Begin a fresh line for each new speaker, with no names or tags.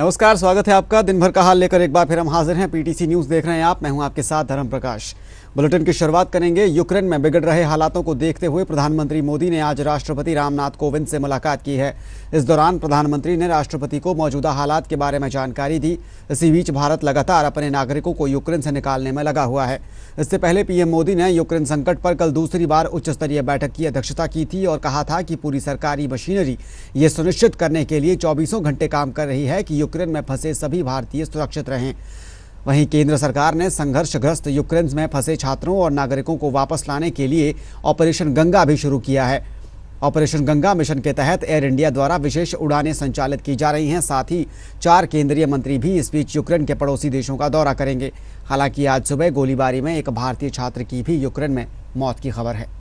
नमस्कार स्वागत है आपका दिन भर का हाल लेकर एक बार फिर हम हाजिर हैं पीटीसी न्यूज देख रहे हैं आप मैं हूं आपके साथ धर्म प्रकाश बुलेटिन की शुरुआत करेंगे यूक्रेन में बिगड़ रहे हालातों को देखते हुए प्रधानमंत्री मोदी ने आज राष्ट्रपति रामनाथ कोविंद से मुलाकात की है इस दौरान प्रधानमंत्री ने राष्ट्रपति को मौजूदा हालात के बारे में जानकारी दी इसी बीच भारत लगातार अपने नागरिकों को यूक्रेन से निकालने में लगा हुआ है इससे पहले पीएम मोदी ने यूक्रेन संकट पर कल दूसरी बार उच्च स्तरीय बैठक की अध्यक्षता की थी और कहा था कि पूरी सरकारी मशीनरी ये सुनिश्चित करने के लिए चौबीसों घंटे काम कर रही है कि यूक्रेन में फंसे सभी भारतीय सुरक्षित रहें वहीं केंद्र सरकार ने संघर्षग्रस्त यूक्रेन में फंसे छात्रों और नागरिकों को वापस लाने के लिए ऑपरेशन गंगा भी शुरू किया है ऑपरेशन गंगा मिशन के तहत एयर इंडिया द्वारा विशेष उड़ानें संचालित की जा रही हैं साथ ही चार केंद्रीय मंत्री भी इस बीच यूक्रेन के पड़ोसी देशों का दौरा करेंगे हालांकि आज सुबह गोलीबारी में एक भारतीय छात्र की भी यूक्रेन में मौत की खबर है